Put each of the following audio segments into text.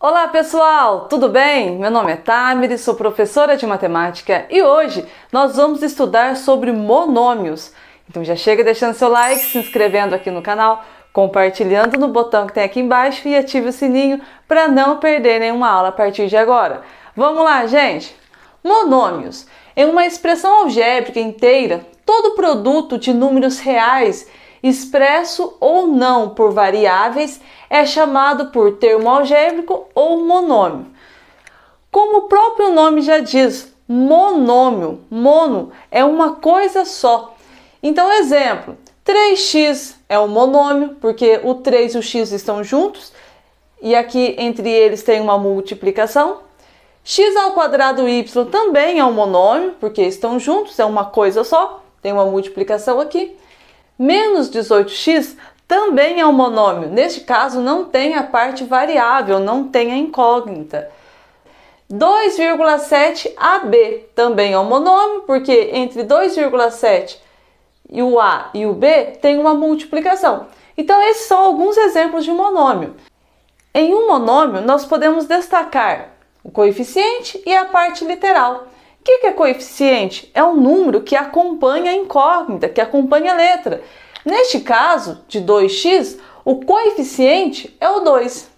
Olá pessoal, tudo bem? Meu nome é Tamiri, sou professora de matemática e hoje nós vamos estudar sobre monômios. Então já chega deixando seu like, se inscrevendo aqui no canal, compartilhando no botão que tem aqui embaixo e ative o sininho para não perder nenhuma aula a partir de agora. Vamos lá, gente! Monômios é uma expressão algébrica inteira todo produto de números reais, expresso ou não por variáveis, é chamado por termo algébrico ou monômio. Como o próprio nome já diz, monômio, mono é uma coisa só. Então, exemplo, 3x é um monômio, porque o 3 e o x estão juntos, e aqui entre eles tem uma multiplicação. x ao quadrado y também é um monômio, porque estão juntos, é uma coisa só tem uma multiplicação aqui. Menos 18x também é um monômio. Neste caso, não tem a parte variável, não tem a incógnita. 2,7 AB também é um monômio, porque entre 2,7 e o A e o B tem uma multiplicação. Então, esses são alguns exemplos de monômio. Em um monômio, nós podemos destacar o coeficiente e a parte literal. O que é coeficiente? É um número que acompanha a incógnita, que acompanha a letra. Neste caso, de 2x, o coeficiente é o 2.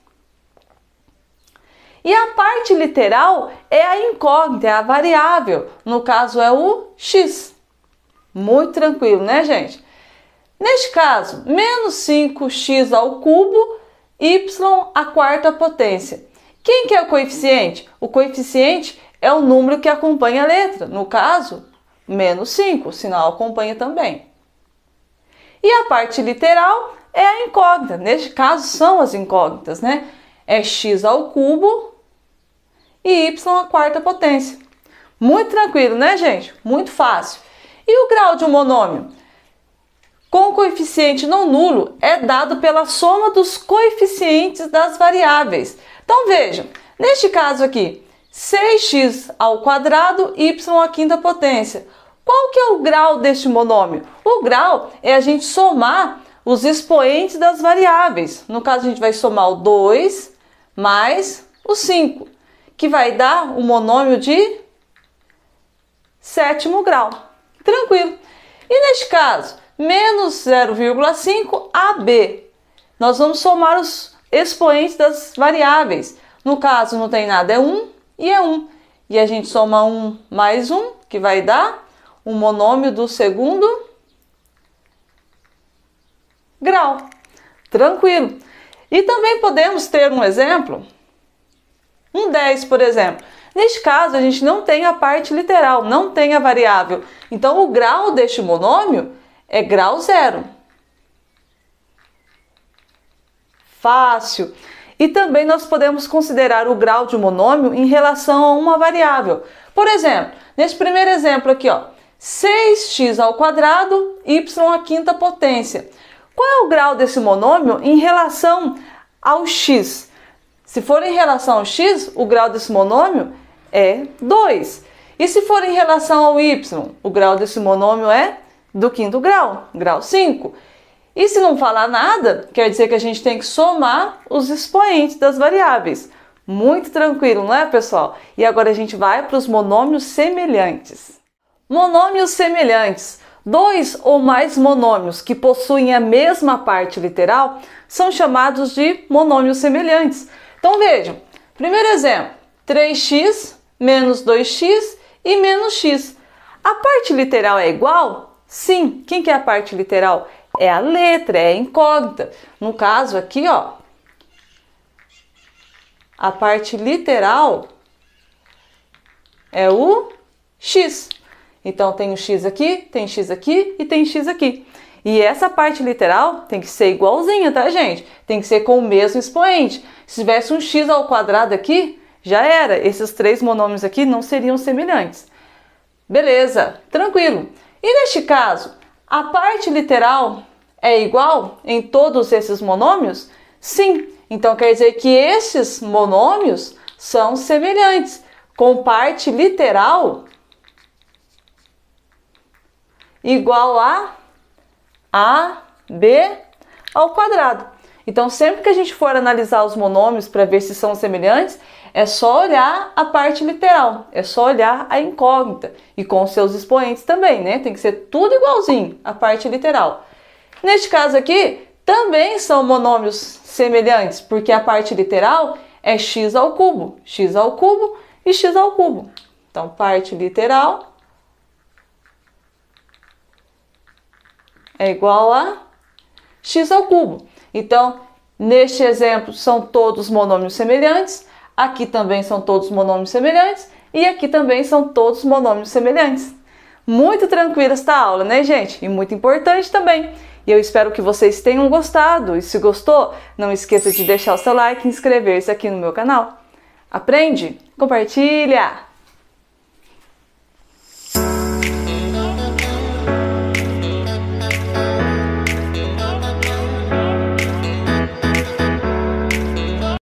E a parte literal é a incógnita, é a variável. No caso, é o x. Muito tranquilo, né, gente? Neste caso, menos 5x ao cubo, y à quarta potência. Quem que é o coeficiente? O coeficiente é o número que acompanha a letra. No caso, menos 5, o sinal acompanha também. E a parte literal é a incógnita. Neste caso, são as incógnitas, né? É x ao cubo e y à quarta potência. Muito tranquilo, né, gente? Muito fácil. E o grau de um monômio? Com coeficiente não nulo é dado pela soma dos coeficientes das variáveis. Então vejam, neste caso aqui, 6x ao quadrado y à quinta potência. Qual que é o grau deste monômio? O grau é a gente somar os expoentes das variáveis. No caso, a gente vai somar o 2 mais o 5, que vai dar um monômio de sétimo grau. Tranquilo. E neste caso, menos 0,5 AB. Nós vamos somar os expoentes das variáveis. No caso, não tem nada, é 1 e é 1. E a gente soma 1 mais 1, que vai dar o um monômio do segundo grau. Tranquilo. E também podemos ter um exemplo, um 10, por exemplo. Neste caso, a gente não tem a parte literal, não tem a variável. Então, o grau deste monômio é grau zero. Fácil. E também nós podemos considerar o grau de um monômio em relação a uma variável. Por exemplo, nesse primeiro exemplo aqui, ó, 6x ao quadrado, y à quinta potência. Qual é o grau desse monômio em relação ao x? Se for em relação ao x, o grau desse monômio é 2. E se for em relação ao y, o grau desse monômio é do quinto grau, grau 5. E se não falar nada, quer dizer que a gente tem que somar os expoentes das variáveis. Muito tranquilo, não é, pessoal? E agora a gente vai para os monômios semelhantes. Monômios semelhantes. Dois ou mais monômios que possuem a mesma parte literal são chamados de monômios semelhantes. Então vejam, primeiro exemplo, 3x menos 2x e menos x. A parte literal é igual? Sim. Quem que é a parte literal? É a letra, é a incógnita. No caso aqui, ó, a parte literal é o x. Então tem o x aqui, tem x aqui e tem x aqui. E essa parte literal tem que ser igualzinha, tá, gente? Tem que ser com o mesmo expoente. Se tivesse um x ao quadrado aqui, já era. Esses três monômios aqui não seriam semelhantes. Beleza, tranquilo. E neste caso, a parte literal é igual em todos esses monômios? Sim. Então quer dizer que esses monômios são semelhantes, com parte literal igual a a b ao quadrado. Então, sempre que a gente for analisar os monômios para ver se são semelhantes, é só olhar a parte literal, é só olhar a incógnita e com seus expoentes também, né? Tem que ser tudo igualzinho a parte literal. Neste caso aqui, também são monômios semelhantes, porque a parte literal é x ao cubo, x ao cubo e x ao cubo. Então, parte literal é igual a x ao cubo. Então, neste exemplo, são todos monômios semelhantes, aqui também são todos monômios semelhantes e aqui também são todos monômios semelhantes. Muito tranquila esta aula, né, gente? E muito importante também. E eu espero que vocês tenham gostado. E se gostou, não esqueça de deixar o seu like e inscrever-se aqui no meu canal. Aprende, compartilha!